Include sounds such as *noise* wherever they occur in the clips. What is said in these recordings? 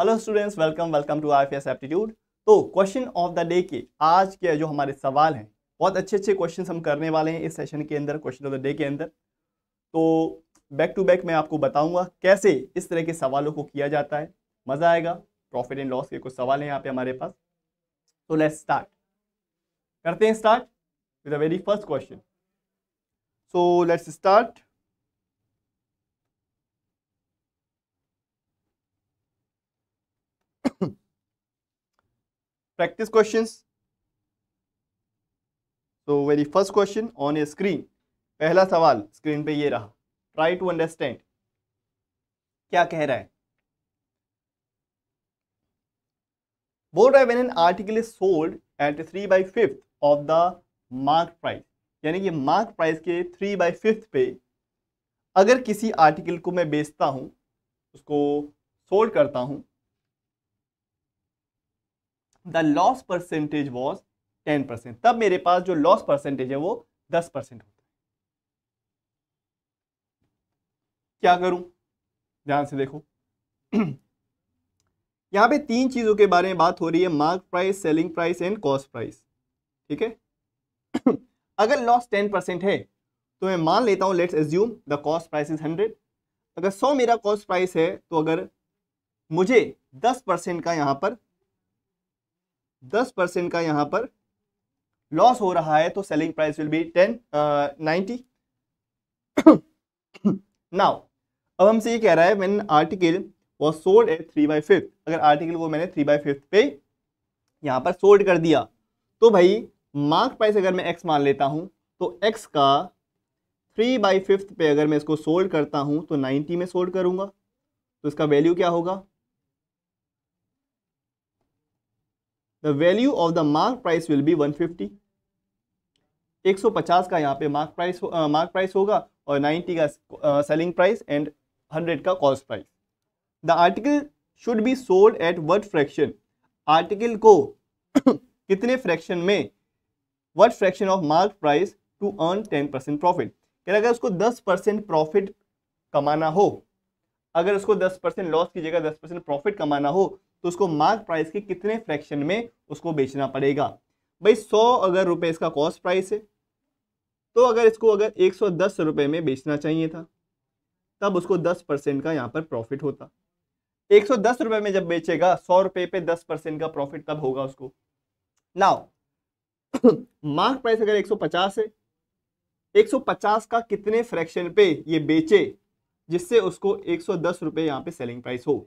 Hello students welcome welcome to I F aptitude तो question of the day के आज के जो हमारे सवाल हैं बहुत अच्छे अच्छे क्वेश्चन हम करने वाले हैं इस सेशन के अंदर क्वेश्चन ऑफ द डे के अंदर तो बैक टू बैक मैं आपको बताऊंगा कैसे इस तरह के सवालों को किया जाता है मज़ा आएगा प्रॉफिट एंड लॉस के कुछ सवाल हैं यहाँ पे हमारे पास तो लेट्स स्टार्ट करते हैं start with the very first question so let's start practice questions. So very first question on a screen. पहला सवाल स्क्रीन पे ये रहा ट्राई टू अंडरस्टैंड क्या कह रहा है बोल रहा है when an article is sold at three by fifth of the mark price यानी कि मार्क प्राइस के थ्री बाई फिफ्थ पे अगर किसी आर्टिकल को मैं बेचता हूँ उसको सोल्ड करता हूँ the loss percentage was ten percent तब मेरे पास जो लॉस परसेंटेज है वो दस परसेंट होता है क्या करूं ध्यान से देखो *clears throat* यहाँ पे तीन चीज़ों के बारे में बात हो रही है mark price selling price and cost price ठीक है *clears throat* अगर लॉस टेन परसेंट है तो मैं मान लेता हूँ let's assume the cost price is hundred अगर सौ मेरा कॉस्ट प्राइस है तो अगर मुझे दस परसेंट का यहाँ पर दस परसेंट का यहाँ पर लॉस हो रहा है तो selling price will be ten ninety now अब हमसे ये कह रहा है man article was sold at three by fifth अगर आर्टिकल को मैंने थ्री बाई फिफ्थ पे यहाँ पर सोल्ड कर दिया तो भाई मार्क प्राइस अगर मैं एक्स मान लेता हूँ तो एक्स का थ्री बाई फिफ्थ पे अगर मैं इसको सोल्ड करता हूँ तो नाइन्टी में सोल्ड करूँगा तो इसका वैल्यू क्या होगा the value of the mark price will be one fifty एक सौ पचास का यहाँ पे मार्क प्राइस मार्क प्राइस होगा और नाइन्टी का सेलिंग प्राइस एंड हंड्रेड का cost price the article should be sold at what fraction article को *coughs* कितने फ्रैक्शन में what fraction of mark price to earn ten percent profit कह अगर उसको दस परसेंट प्रॉफिट कमाना हो अगर उसको दस परसेंट लॉस की जगह दस परसेंट प्रॉफिट कमाना हो तो उसको मार्क प्राइस के कितने फ्रैक्शन में उसको बेचना पड़ेगा भाई सौ अगर रुपये इसका कॉस्ट प्राइस है तो अगर इसको अगर एक सौ दस रुपये में बेचना चाहिए था तब उसको दस परसेंट का यहाँ पर प्रॉफिट होता एक सौ दस रुपये में जब बेचेगा सौ रुपये पे दस परसेंट का प्रॉफिट तब होगा उसको नाउ *coughs* मार्क प्राइस अगर एक सौ पचास है एक सौ पचास का कितने फ्रैक्शन पे ये बेचे जिससे उसको एक सौ दस रुपये यहाँ पे सेलिंग प्राइस हो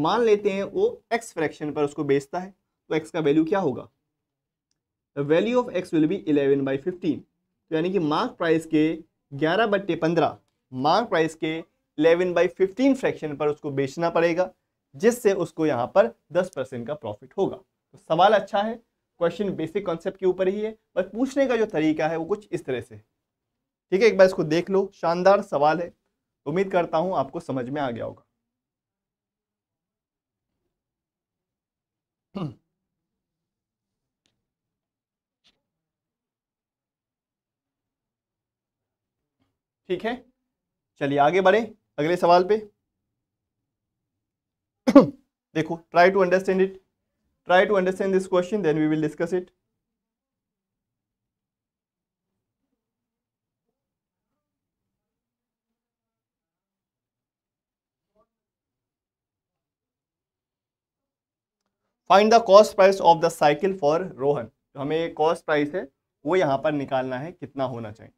मान लेते हैं वो एक्स फ्रैक्शन पर उसको बेचता है तो एक्स का वैल्यू क्या होगा the value of x will be eleven by fifteen तो यानी कि मार्क प्राइस के ग्यारह बट्टे पंद्रह मार्क प्राइस के इलेवन बाई फिफ्टीन फ्रैक्शन पर उसको बेचना पड़ेगा जिससे उसको यहाँ पर दस परसेंट का प्रॉफिट होगा तो सवाल अच्छा है क्वेश्चन बेसिक कॉन्सेप्ट के ऊपर ही है बस पूछने का जो तरीका है वो कुछ इस तरह से ठीक है एक बार इसको देख लो शानदार सवाल है उम्मीद करता हूँ आपको समझ में आ गया होगा *clears throat* ठीक है चलिए आगे बढ़े अगले सवाल पे *clears throat* देखो try to understand it try to understand this question then we will discuss it find the cost price of the cycle for Rohan तो हमें कॉस्ट प्राइस है वो यहाँ पर निकालना है कितना होना चाहिए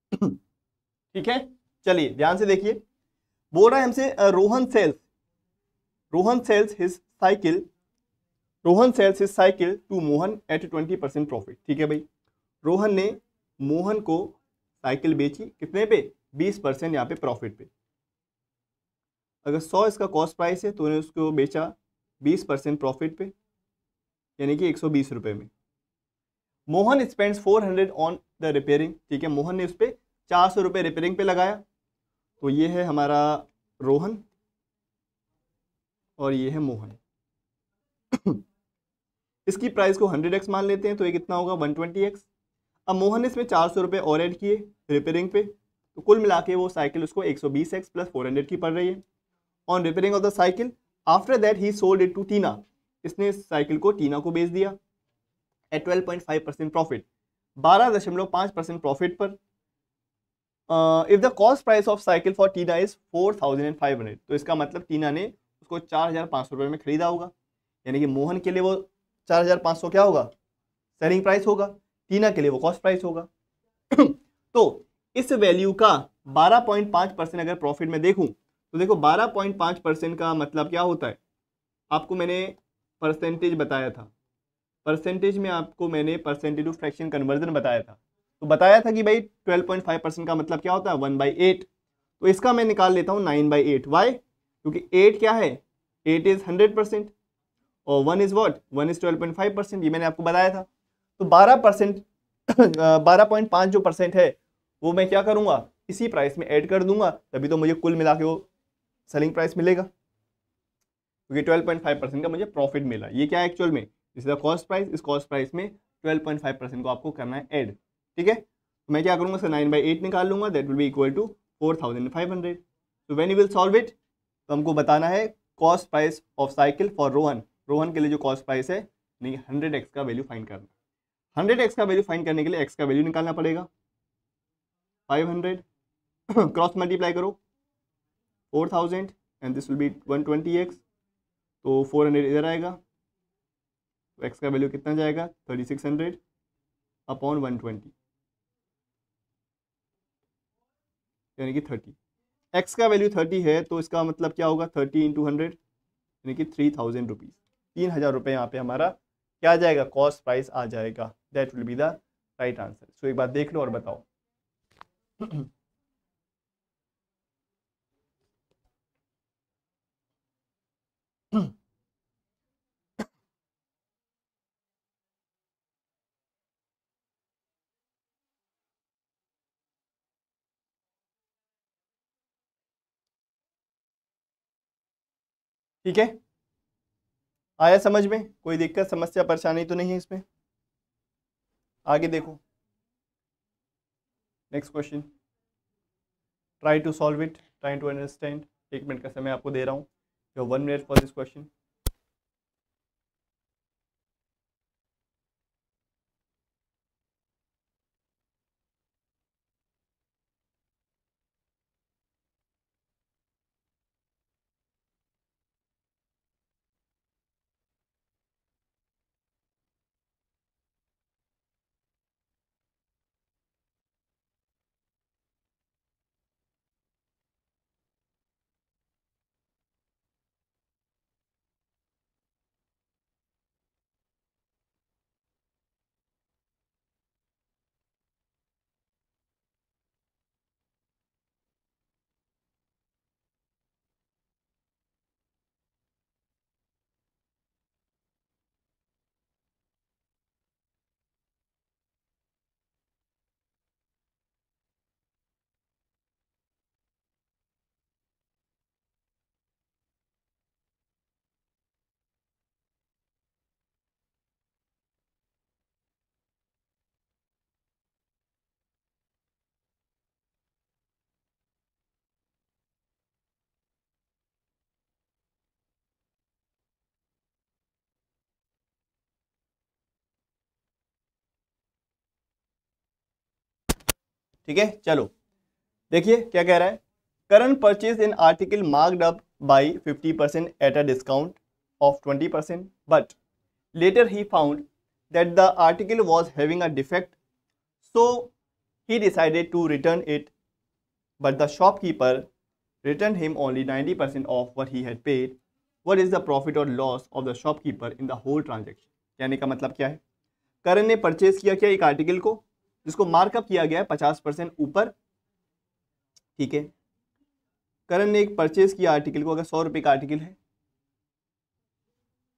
*coughs* ठीक है चलिए ध्यान से देखिए बोल रहा है हमसे Rohan sells Rohan sells his cycle Rohan sells his cycle to Mohan at twenty percent profit ठीक है भाई रोहन ने मोहन को साइकिल बेची कितने पे बीस परसेंट यहाँ पे प्रॉफिट पे अगर सौ इसका कॉस्ट प्राइस है तो उन्हें उसको बेचा बीस परसेंट प्रॉफिट पे यानी कि एक सौ बीस रुपये में Mohan spends four hundred on the repairing ठीक है मोहन ने उस पर चार सौ रुपये रिपेयरिंग पे लगाया तो ये है हमारा रोहन और ये है मोहन *coughs* इसकी प्राइस को हंड्रेड एक्स मान लेते हैं तो ये कितना होगा 120x अब मोहन ने इसमें चार सौ और ऐड किए रिपेयरिंग पे तो कुल मिला के वो साइकिल उसको एक सौ बीस एक्स प्लस फोर हंड्रेड की पड़ रही है on repairing of the cycle after that he sold it to Tina इसने इस साइकिल को टीना को बेच दिया at twelve point five percent profit बारह दशमलव परसेंट प्रॉफिट पर if the cost price of cycle for Tina is four thousand and five hundred तो इसका मतलब टीना ने उसको चार हज़ार पाँच सौ रुपये में खरीदा होगा यानी कि मोहन के लिए वो चार हज़ार पाँच सौ क्या होगा सेलिंग प्राइस होगा टीना के लिए वो कॉस्ट प्राइस होगा *coughs* तो इस वैल्यू का बारह पॉइंट पाँच परसेंट अगर प्रॉफिट में देखूँ तो देखो बारह पॉइंट पाँच परसेंट का मतलब क्या होता है आपको मैंने परसेंटेज बताया था परसेंटेज में आपको मैंने परसेंटेज टू फ्रैक्शन कन्वर्जन बताया था तो बताया था कि भाई 12.5 परसेंट का मतलब क्या होता है वन बाई एट तो इसका मैं निकाल लेता हूँ नाइन बाई एट वाई क्योंकि एट क्या है एट इज़ हंड्रेड परसेंट और one is what one is twelve point five percent ये मैंने आपको बताया था तो बारह परसेंट *coughs* बारह पॉइंट पाँच जो परसेंट है वो मैं क्या करूँगा इसी प्राइस में ऐड कर दूंगा तभी तो मुझे कुल मिला के वो सेलिंग प्राइस मिलेगा क्योंकि ट्वेल्व पॉइंट फाइव परसेंट का मुझे प्रॉफिट मिला ये क्या है एक्चुअल में इस कॉस्ट प्राइस इस कॉस्ट प्राइस में ट्वेल्व पॉइंट फाइव परसेंट को आपको करना है एड ठीक है तो मैं क्या करूँगा सर नाइन बाई एट निकाल लूँगा that will be equal to four thousand five hundred तो when you will solve it तो हमको बताना है cost price of cycle for Rohan Rohan के लिए जो कॉस्ट प्राइस है नहीं हंड्रेड एक्स का वैल्यू फाइंड करना हंड्रेड एक्स का वैल्यू फाइंड करने के लिए एक्स का वैल्यू निकालना पड़ेगा फाइव हंड्रेड क्रॉस मल्टीप्लाई करो four thousand and this will be one twenty x तो फोर हंड्रेड इधर आएगा तो एक्स का वैल्यू कितना जाएगा thirty six hundred upon one twenty यानी कि थर्टी एक्स का वैल्यू थर्टी है तो इसका मतलब क्या होगा थर्टी इंटू हंड्रेड यानी कि थ्री थाउजेंड रुपीज़ तीन हज़ार रुपये यहाँ पे हमारा क्या आ जाएगा कॉस्ट प्राइस आ जाएगा that will be the right answer so एक बार देख लो और बताओ *clears throat* ठीक है आया समझ में कोई दिक्कत समस्या परेशानी तो नहीं है इसमें आगे देखो next question try to solve it try to understand एक मिनट का समय आपको दे रहा हूँ one minute for this question ठीक है चलो देखिए क्या कह रहा है Karan purchase in article marked up by 50 percent at a discount of 20 percent but later he found that the article was having a defect so he decided to return it but the shopkeeper return him only 90 percent of what he had paid what is the profit और loss of the shopkeeper in the whole transaction कहने का मतलब क्या है करण ने purchase किया क्या एक आर्टिकल को जिसको मार्कअप किया गया है पचास परसेंट ऊपर ठीक है करण ने एक परचेज किया आर्टिकल को अगर सौ रुपए का आर्टिकल है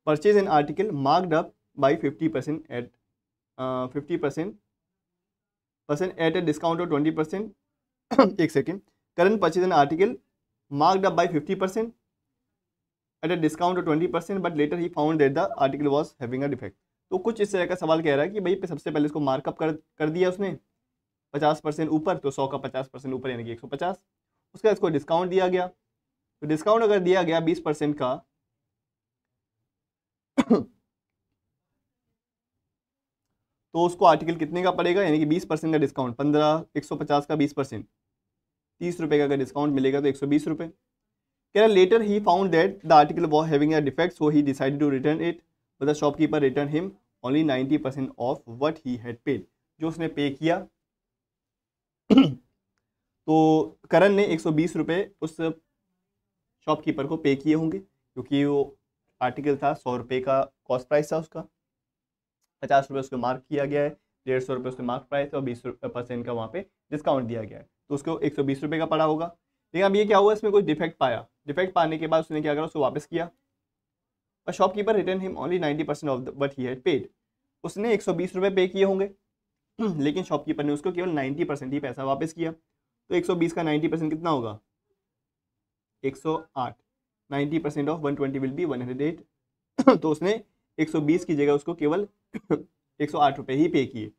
purchase an article marked up by fifty percent at fifty percent percent at a discount of twenty percent एक second current purchase an article marked fifty percent at a discount of twenty percent but later he found that the article was having a defect तो कुछ इस तरह का सवाल कह रहा है कि भाई सबसे पहले इसको मार्कअप कर कर दिया उसने पचास परसेंट ऊपर तो सौ का पचास परसेंट ऊपर यानी कि एक सौ पचास उसका इसको डिस्काउंट दिया गया तो डिस्काउंट अगर दिया गया बीस परसेंट का *coughs* तो उसको आर्टिकल कितने का पड़ेगा यानी कि बीस परसेंट का डिस्काउंट पंद्रह एक सौ पचास का बीस परसेंट तीस रुपये का अगर डिस्काउंट मिलेगा तो एक सौ बीस रुपये कह रहा later he found that the article was having a defect so he decided to return it the shopkeeper return him only ninety percent of what he had paid जो उसने पे किया तो करण ने एक सौ बीस रुपये उस शॉपकीपर को पे किए होंगे क्योंकि वो आर्टिकल था सौ रुपये का कॉस्ट प्राइस था उसका पचास रुपये उसको मार्क किया गया है डेढ़ सौ रुपये उसके मार्क प्राइस और बीस परसेंट का वहाँ पे डिस्काउंट दिया गया है तो उसको एक सौ बीस रुपये का पड़ा होगा लेकिन अब ये क्या हुआ इसमें कोई डिफेक्ट पाया डिफेक्ट पाने के बाद उसने क्या करा उसको वापस किया a shopkeeper return him only ninety percent of but he had paid उसने एक सौ बीस रुपये पे किए होंगे *clears throat* लेकिन शॉपकीपर ने उसको केवल नाइन्टी परसेंट ही पैसा वापस किया तो एक सौ बीस का नाइन्टी परसेंट कितना होगा एक सौ आठ ninety percent of one twenty will be one hundred eight तो उसने एक सौ बीस की जगह उसको केवल *clears throat* एक सौ आठ रुपये ही पे किए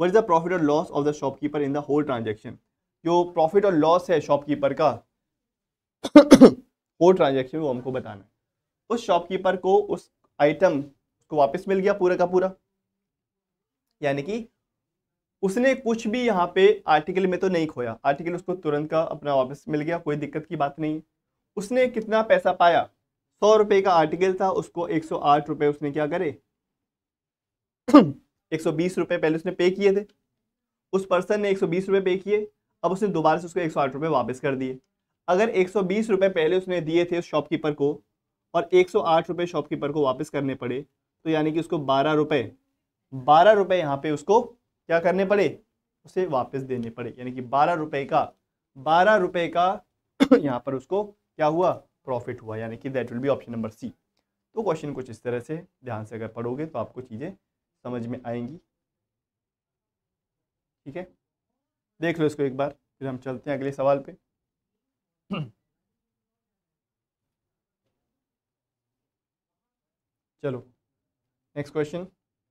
वट इज़ द प्रॉफिट और loss of the shopkeeper in the whole transaction जो प्रॉफिट और लॉस है शॉपकीपर का होल *clears throat* ट्रांजेक्शन वो हमको बताना है उस शॉपकीपर को उस आइटम को वापस मिल गया पूरा का पूरा यानी कि उसने कुछ भी यहाँ पे आर्टिकल में तो नहीं खोया आर्टिकल उसको तुरंत का अपना वापस मिल गया कोई दिक्कत की बात नहीं उसने कितना पैसा पाया सौ रुपये का आर्टिकल था उसको एक सौ आठ रुपये उसने क्या करे *clears throat* एक सौ बीस रुपये पहले उसने पे किए थे उस पर्सन ने एक सौ बीस रुपये पे किए अब उसने दोबारा से उसको एक सौ आठ रुपये वापस कर दिए अगर एक सौ बीस रुपये पहले उसने दिए थे उस शॉपकीपर को और एक सौ आठ रुपये शॉपकीपर को वापस करने पड़े तो यानी कि उसको बारह रुपये बारह रुपये यहाँ पे उसको क्या करने पड़े उसे वापस देने पड़े यानी कि बारह रुपये का बारह रुपये का *clears throat* यहाँ पर उसको क्या हुआ प्रॉफिट हुआ यानी कि that will be option number C तो क्वेश्चन कुछ इस तरह से ध्यान से अगर पढ़ोगे तो आपको चीज़ें समझ में आएंगी ठीक है देख लो इसको एक बार फिर हम चलते हैं अगले सवाल पे *clears throat* चलो next question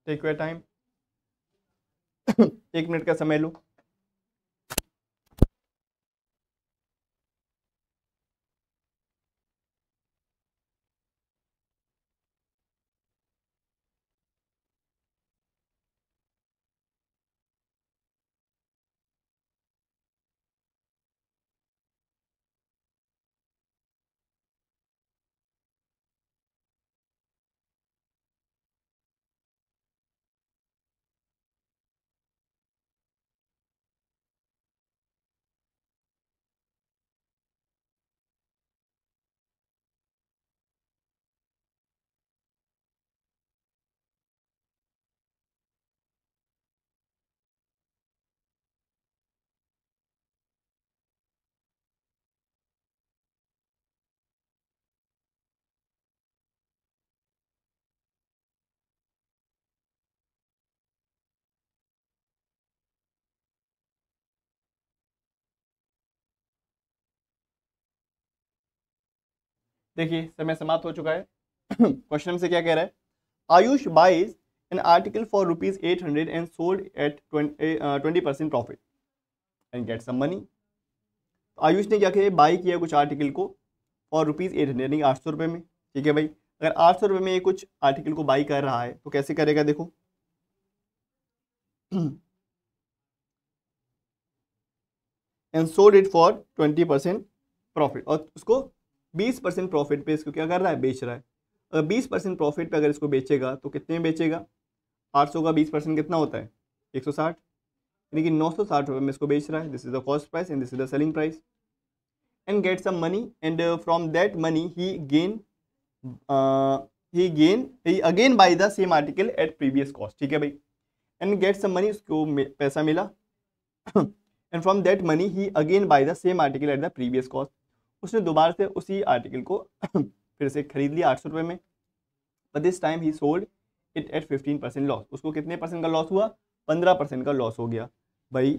take way time एक मिनट का समय लो देखिए समय समाप्त हो चुका है *coughs* क्वेश्चन से क्या कह रहा है Ayush buys an article for rupees eight hundred and sold at twenty percent profit and get some money Ayush ने क्या किया बाई किया कुछ आर्टिकल को और रुपीज़ एट हंड्रेड यानी आठ सौ रुपये में ठीक है भाई अगर आठ सौ रुपये में ये कुछ आर्टिकल को बाई कर रहा है तो कैसे करेगा देखो and sold it for twenty percent profit और उसको बीस परसेंट प्रॉफिट पे इसको क्या कर रहा है बेच रहा है अगर बीस परसेंट प्रॉफिट पे अगर इसको बेचेगा तो कितने में बेचेगा आठ सौ का बीस परसेंट कितना होता है एक सौ साठ यानी कि नौ सौ साठ रुपये में इसको बेच रहा है this is the cost price and this is the selling price and get some money and from that money he gain he gain he again buy the same article at previous cost ठीक है भाई and get some money उसको पैसा मिला and from that money he again buy the same article at the previous cost उसने दोबारा से उसी आर्टिकल को *coughs* फिर से खरीद लिया आठ सौ रुपये में but this time he sold it at fifteen percent loss उसको कितने परसेंट का लॉस हुआ पंद्रह परसेंट का लॉस हो गया भाई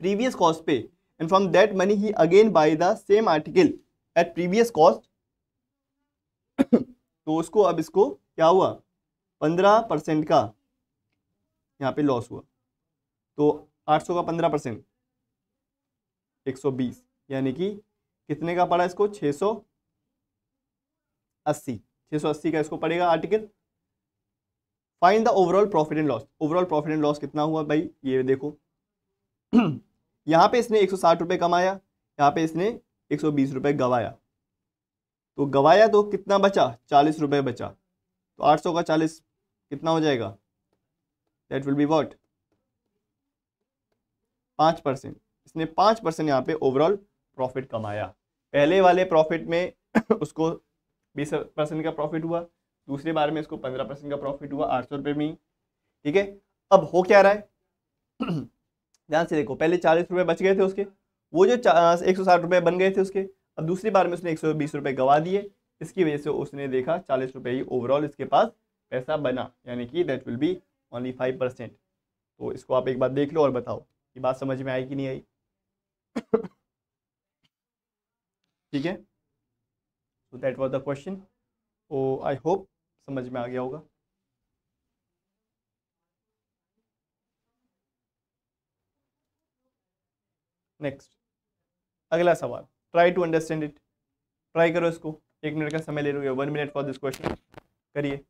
प्रीवियस *coughs* कॉस्ट पे and from that money he again buy the same article at previous cost तो उसको अब इसको क्या हुआ पंद्रह परसेंट का यहाँ पे लॉस हुआ तो आठ सौ का पंद्रह परसेंट 120 यानी कि कितने का पड़ा इसको 680 680 का इसको पड़ेगा article fine the overall profit and loss overall profit and loss कितना हुआ भाई ये देखो *clears throat* यहाँ पे इसने एक सौ कमाया यहाँ पे इसने एक सौ गवाया तो गवाया तो कितना बचा चालीस रुपये बचा तो आठ सौ का चालीस कितना हो जाएगा दैट विल बी वॉट पाँच परसेंट उसने पांच परसेंट यहाँ पे ओवरऑल प्रॉफिट कमाया पहले वाले प्रॉफिट में *coughs* उसको बीस परसेंट का प्रॉफिट हुआ दूसरे बार में इसको पंद्रह परसेंट का प्रॉफिट हुआ आठ सौ रुपये में ठीक है अब हो क्या रहा है *coughs* ध्यान से देखो पहले चालीस रुपये बच गए थे उसके वो जो एक सौ बन गए थे उसके अब दूसरी बार में उसने एक सौ गवा दिए इसकी वजह से उसने देखा चालीस रुपये ही ओवरऑल इसके पास पैसा बना यानी कि that will be only five percent तो इसको आप एक बार देख लो और बताओ ये बात समझ में आई कि नहीं आई ठीक है तो that was the question oh I hope समझ में आ गया होगा नेक्स्ट अगला सवाल try to understand it try करो इसको एक मिनट का समय ले लोगे one minute for this question करिए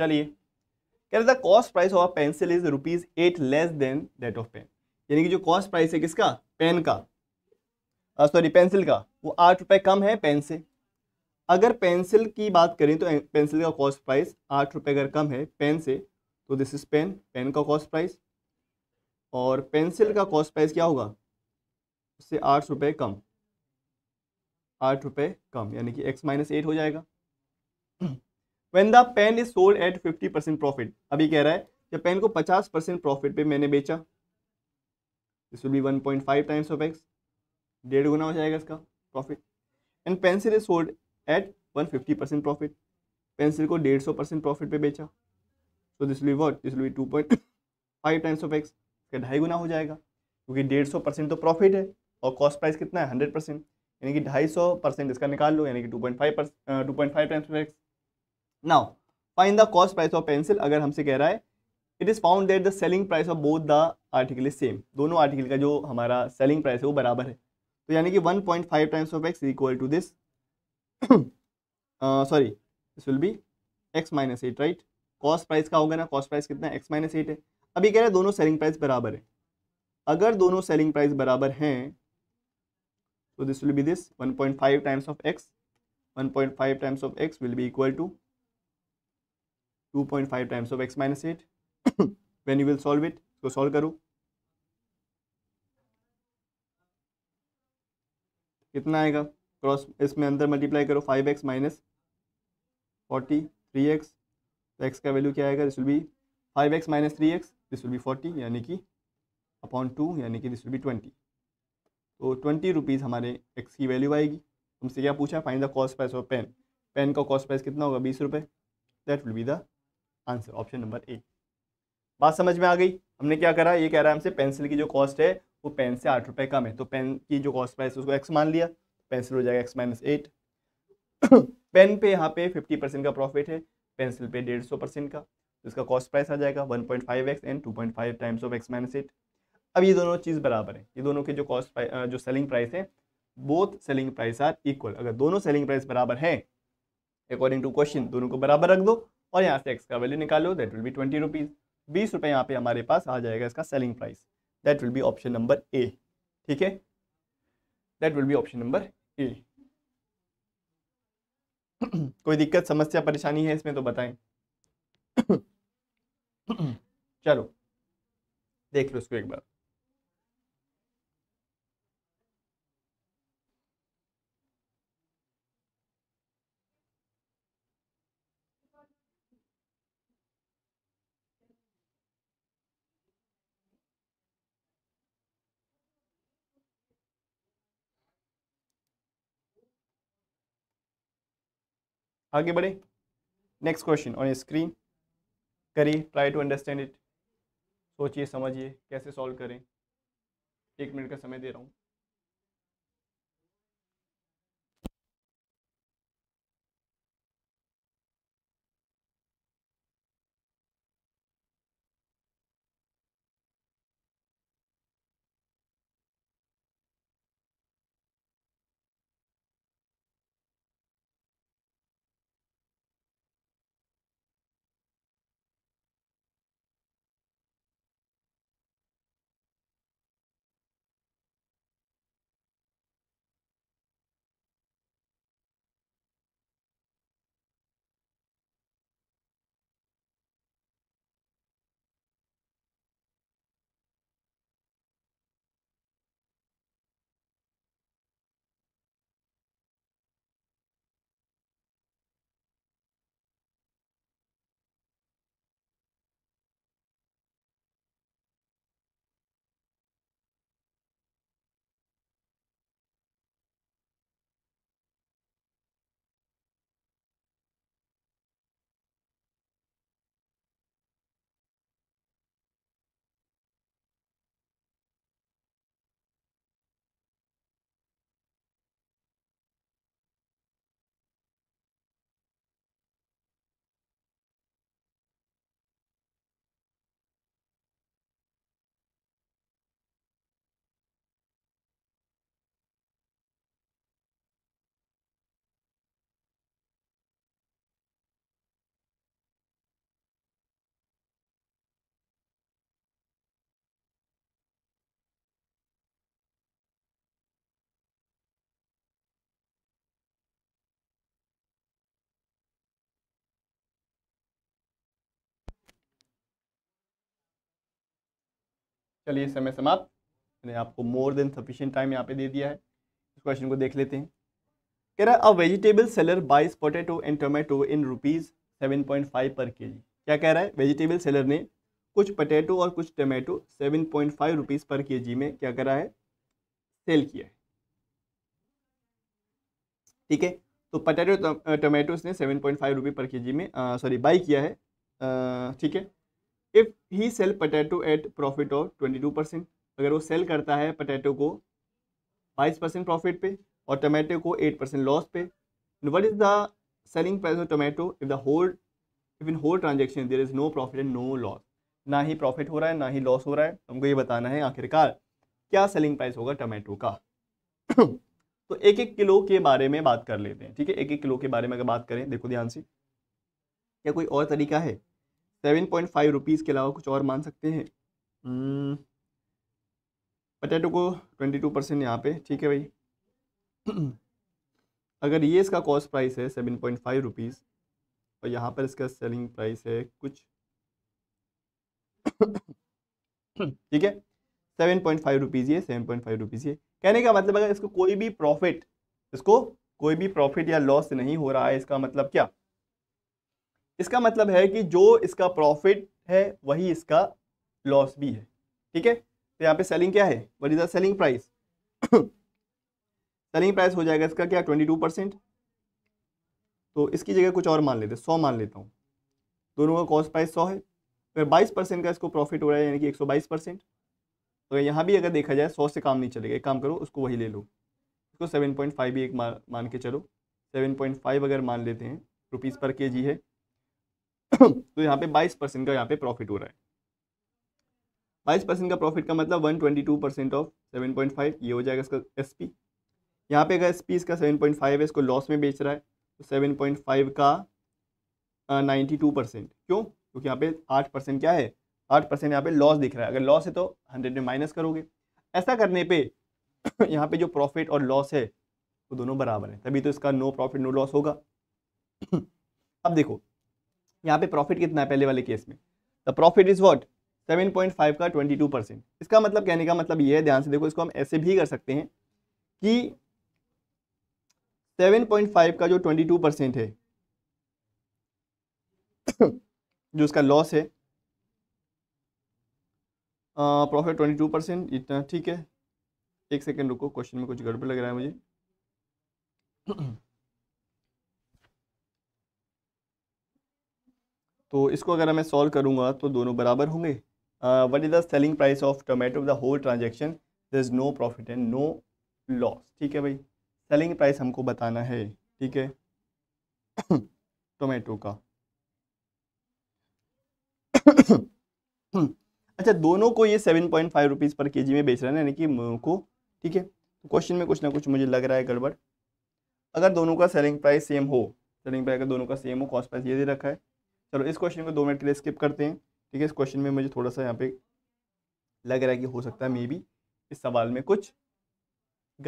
चलिए कह रहे the cost price of pencil is rupees eight less than that of pen यानी कि जो कॉस्ट प्राइस है किसका पेन का सॉरी uh, पेंसिल का वो आठ रुपये कम है पेन से अगर पेंसिल की बात करें तो पेंसिल का कॉस्ट प्राइस आठ रुपये अगर कम है पेन से तो दिस इज़ पेन पेन का कॉस्ट प्राइस और पेंसिल का कॉस्ट प्राइस क्या होगा उससे आठ रुपये कम आठ रुपये कम यानी कि एक्स माइनस एट हो जाएगा when the pen is sold at fifty percent profit अभी कह रहा है जब पेन को पचास परसेंट प्रॉफिट पे मैंने बेचा this will be one point five times of x डेढ़ गुना हो जाएगा इसका profit and pencil is sold at one fifty percent profit pencil को डेढ़ सौ परसेंट प्रॉफिट पे बेचा so this will what this will be two point five times of x इसका ढाई गुना हो जाएगा क्योंकि डेढ़ सौ परसेंट तो प्रॉफिट है और कॉस्ट प्राइस कितना है हंड्रेड परसेंट यानी कि ढाई सौ परसेंट इसका निकाल लो यानी कि two point five two point five times of x now find the cost price of pencil अगर हमसे कह रहा है it is found that the selling price of both the article is same दोनों आर्टिकल का जो हमारा सेलिंग प्राइस है वो बराबर है तो यानी कि one point five times of x equal to this sorry this will be x minus eight right cost price का होगा ना कॉस्ट प्राइस कितना एक्स माइनस एट है अभी कह रहे हैं दोनों सेलिंग प्राइस बराबर है अगर दोनों सेलिंग प्राइस बराबर हैं तो this will be this 1.5 times of x 1.5 times of x will be equal to two point five times of x minus eight when you will solve it इसको solve करो कितना आएगा क्रॉस इसमें अंदर multiply करो five x minus forty three x तो x का value क्या आएगा this will be five x minus three x this will be forty यानी कि अपॉन टू यानी कि दिस विल बी ट्वेंटी तो ट्वेंटी रुपीज़ हमारे एक्स की वैल्यू आएगी हमसे क्या पूछा find the cost price of pen pen का कॉस्ट प्राइस कितना होगा बीस रुपये that will be the answer option number A बात समझ में आ गई हमने क्या करा ये कह रहा है हमसे पेंसिल की जो कॉस्ट है वो पेन से आठ रुपये कम है तो पेन की जो कॉस्ट प्राइस उसको एक्स मान लिया पेंसिल हो जाएगा एक्स माइनस एट पेन पे यहाँ पे फिफ्टी परसेंट का प्रॉफिट है पेंसिल पे डेढ़ सौ परसेंट का तो इसका कॉस्ट प्राइस आ जाएगा one point five x and two point five times of x minus eight अब ये दोनों चीज़ बराबर है ये दोनों के जो कॉस्ट जो सेलिंग प्राइस है both selling price are equal अगर दोनों सेलिंग प्राइस बराबर है अकॉर्डिंग टू क्वेश्चन दोनों को बराबर रख दो और यहाँ से एक्स का वैल्यू निकालो that will be twenty rupees बीस रुपये यहाँ पे हमारे पास आ जाएगा इसका selling price that will be option number A ठीक है that will be option number A कोई दिक्कत समस्या परेशानी है इसमें तो बताएं *clears throat* चलो देख लो उसको एक बार आगे बढ़े नेक्स्ट क्वेश्चन ऑन स्क्रीन करिए ट्राई टू अंडरस्टैंड इट सोचिए समझिए कैसे सॉल्व करें एक मिनट का समय दे रहा हूँ चलिए समय समाप्त मैंने आपको मोर देन सफिशियंट टाइम यहाँ पे दे दिया है इस क्वेश्चन को देख लेते हैं कह रहा है a vegetable seller buys potato and tomato in rupees seven point five per K जी क्या कह रहा है वेजिटेबल सेलर ने कुछ पोटैटो और कुछ tomato seven point five rupees per K जी में क्या करा है सेल किया है ठीक है तो पोटैटो टोमेटो ने seven point five rupee per K जी में सॉरी बाई किया है ठीक है if he sell potato at profit of twenty two percent अगर वो सेल करता है पटेटो को बाईस परसेंट प्रॉफिट पे और टमाटो को एट परसेंट लॉस पे what is the selling price of tomato if the whole if in whole transaction there is no profit and no loss ना ही प्रॉफिट हो रहा है ना ही लॉस हो रहा है हमको ये बताना है आखिरकार क्या सेलिंग प्राइस होगा टमाटो का *coughs* तो एक एक किलो के बारे में बात कर लेते हैं ठीक है एक एक किलो के बारे में अगर बात करें देखो ध्यान से क्या कोई और तरीका है सेवन पॉइंट फाइव रुपीज़ के अलावा कुछ और मान सकते हैं पटेटो हम्म। को ट्वेंटी टू परसेंट यहाँ पे ठीक है भाई अगर ये इसका कॉस्ट प्राइस है सेवन पॉइंट फाइव रुपीज़ और यहाँ पर इसका सेलिंग प्राइस है कुछ ठीक है सेवन पॉइंट फाइव रुपीज़ ये सेवन पॉइंट फाइव रुपीज़ ये कहने का मतलब अगर इसको कोई भी प्रॉफिट इसको कोई भी प्रॉफिट या लॉस नहीं हो रहा है इसका मतलब क्या इसका मतलब है कि जो इसका प्रॉफिट है वही इसका लॉस भी है ठीक है तो यहाँ पे सेलिंग क्या है what is the selling price selling price हो जाएगा इसका क्या ट्वेंटी टू परसेंट तो इसकी जगह कुछ और मान लेते सौ मान लेता हूँ दोनों का कॉस्ट प्राइस सौ है फिर बाईस परसेंट का इसको प्रॉफिट हो रहा है यानी कि एक सौ बाईस परसेंट तो यहाँ भी अगर देखा जाए सौ से काम नहीं चलेगा एक काम करो उसको वही ले लो इसको सेवन पॉइंट फाइव भी एक मान के चलो सेवन पॉइंट फाइव अगर मान लेते हैं रुपीज़ पर के जी है तो यहाँ पे बाईस परसेंट का यहाँ पे प्रॉफिट हो रहा है बाईस परसेंट का प्रॉफिट का मतलब one twenty two percent of seven point five ये हो जाएगा इसका एस पी यहाँ पे अगर एस पी इसका सेवन पॉइंट फाइव है इसको लॉस में बेच रहा है तो सेवन पॉइंट फाइव का नाइन्टी टू परसेंट क्यों क्योंकि यहाँ पे आठ परसेंट क्या है आठ परसेंट यहाँ पे लॉस दिख रहा है अगर लॉस है तो हंड्रेड में माइनस करोगे ऐसा करने पे *coughs* यहाँ पे जो प्रॉफिट और लॉस है वो तो दोनों बराबर है तभी तो इसका नो प्रॉफिट नो लॉस होगा *coughs* अब देखो यहाँ पे प्रॉफिट कितना है पहले वाले केस में the profit is what seven point five का ट्वेंटी टू परसेंट इसका मतलब कहने का मतलब ये है ध्यान से देखो इसको हम ऐसे भी कर सकते हैं कि सेवन पॉइंट फाइव का जो ट्वेंटी टू परसेंट है *coughs* जो उसका लॉस है प्रॉफिट ट्वेंटी टू परसेंट इतना ठीक है एक सेकेंड रुको क्वेश्चन में कुछ गड़बड़ लग रहा है मुझे तो इसको अगर मैं सॉल्व करूँगा तो दोनों बराबर होंगे what is the selling price of tomato the whole transaction there is no profit and no loss ठीक है भाई सेलिंग प्राइस हमको बताना है ठीक है टोमेटो *coughs* का *coughs* अच्छा दोनों को ये seven point five rupees per K जी में बेच रहे हैं यानी कि को ठीक है तो क्वेश्चन में कुछ ना कुछ मुझे लग रहा है गड़बड़ अगर दोनों का सेलिंग प्राइस सेम हो सेलिंग प्राइस अगर दोनों का सेम हो कॉस्ट प्राइस ये दे रखा है चलो इस क्वेश्चन को दो मिनट के लिए स्किप करते हैं ठीक है इस क्वेश्चन में मुझे थोड़ा सा यहाँ पे लग रहा है कि हो सकता है मे बी इस सवाल में कुछ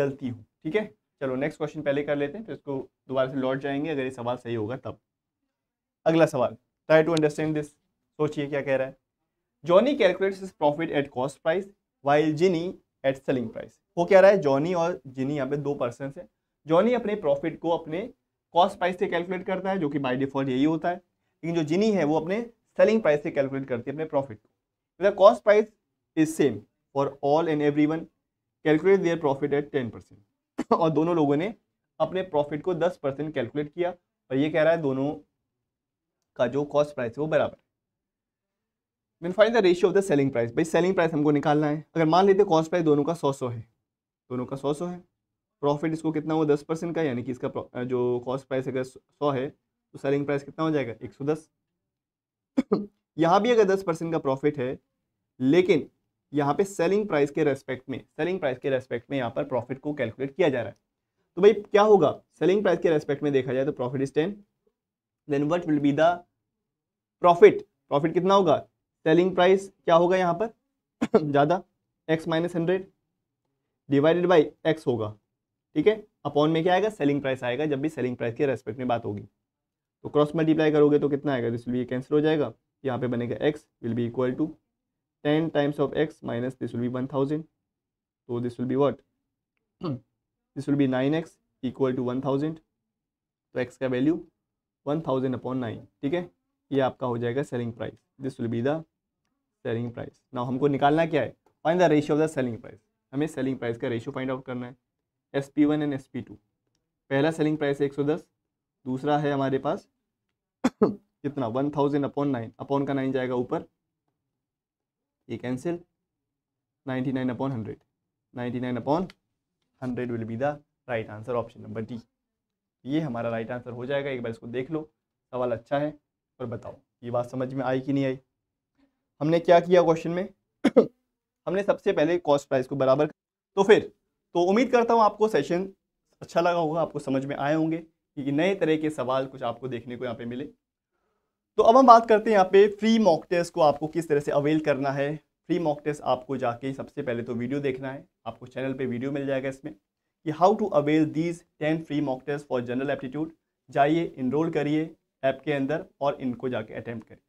गलती हो ठीक है चलो नेक्स्ट क्वेश्चन पहले कर लेते हैं फिर इसको दोबारा से लौट जाएंगे अगर ये सवाल सही होगा तब अगला सवाल ट्राई टू अंडरस्टैंड दिस सोचिए क्या कह रहा है Johnny calculates his profit at cost price while Ginny at selling price वो कह रहा है जॉनी और जिनी यहाँ पे दो पर्सन है जॉनी अपने प्रॉफिट को अपने कॉस्ट प्राइस से कैलकुलेट करता है जो कि बाई डिफॉल्ट यही होता है लेकिन जो जिनी है वो अपने सेलिंग प्राइस से कैलकुलेट करती है अपने प्रॉफिट को the cost price is same for all and every one calculate their profit at ten percent और दोनों लोगों ने अपने प्रॉफिट को दस परसेंट कैलकुलेट किया और ये कह रहा है दोनों का जो कॉस्ट प्राइस है वो बराबर है find the ratio of the selling price भाई सेलिंग प्राइस हमको निकालना है अगर मान लेते कॉस्ट प्राइस दोनों का सौ सौ है दोनों का सौ सौ है प्रॉफिट इसको कितना हुआ दस परसेंट का यानी कि इसका जो कॉस्ट प्राइस अगर सौ है तो सेलिंग प्राइस कितना हो जाएगा 110 *coughs* यहाँ भी अगर 10 परसेंट का प्रॉफिट है लेकिन यहाँ पे सेलिंग प्राइस के रेस्पेक्ट में सेलिंग प्राइस के रेस्पेक्ट में यहाँ पर प्रॉफिट को कैलकुलेट किया जा रहा है तो भाई क्या होगा सेलिंग प्राइस के रेस्पेक्ट में देखा जाए तो profit is ten then what will be the profit profit कितना होगा सेलिंग प्राइस क्या होगा यहाँ पर *coughs* ज़्यादा x minus hundred divided by x होगा ठीक है अपॉन में क्या आएगा सेलिंग प्राइस आएगा जब भी सेलिंग प्राइस के रेस्पेक्ट में बात होगी तो क्रॉस मल्टीप्लाई करोगे तो कितना आएगा दिस विल बी कैंसिल हो जाएगा यहाँ पे बनेगा x will be equal to ten times of x minus this will be one thousand तो this will be what this will be nine x equal to one thousand तो x का value one thousand upon nine ठीक है ये आपका हो जाएगा selling price this will be the selling price ना हमको निकालना क्या है find the ratio of the selling price हमें सेलिंग प्राइस का रेशियो फाइंड आउट करना है S P one and S P two पहला सेलिंग प्राइस है एक सौ दस दूसरा है हमारे पास कितना one thousand upon nine upon का नाइन जाएगा ऊपर ये cancel ninety nine upon hundred ninety nine upon hundred will be the right answer option number D ये हमारा राइट आंसर हो जाएगा एक बार इसको देख लो सवाल अच्छा है और बताओ ये बात समझ में आई कि नहीं आई हमने क्या किया क्वेश्चन में हमने सबसे पहले कॉस्ट प्राइस को बराबर तो फिर तो उम्मीद करता हूँ आपको सेशन अच्छा लगा होगा आपको समझ में आए होंगे कि नए तरह के सवाल कुछ आपको देखने को यहाँ पे मिले तो अब हम बात करते हैं यहाँ पे फ्री मॉक टेस्ट को आपको किस तरह से अवेल करना है फ्री मॉक टेस्ट आपको जाके सबसे पहले तो वीडियो देखना है आपको चैनल पे वीडियो मिल जाएगा इसमें कि how to avail these ten free mock test for general aptitude जाइए इनरोल करिए ऐप के अंदर और इनको जाके अटैम्प्ट करिए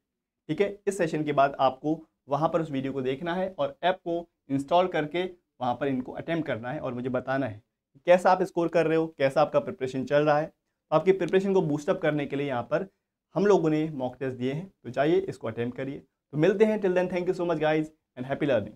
ठीक है इस सेशन के बाद आपको वहाँ पर उस वीडियो को देखना है और ऐप को इंस्टॉल करके वहाँ पर इनको अटैम्प्ट करना है और मुझे बताना है कैसा आप स्कोर कर रहे हो कैसा आपका प्रिपरेशन चल रहा है तो आपकी प्रिपरेशन को बूस्टअप करने के लिए यहाँ पर हम लोगों ने मॉक टेस्ट दिए हैं तो जाइए इसको अटैम्प्ट करिए तो मिलते हैं till then thank you so much guys and happy learning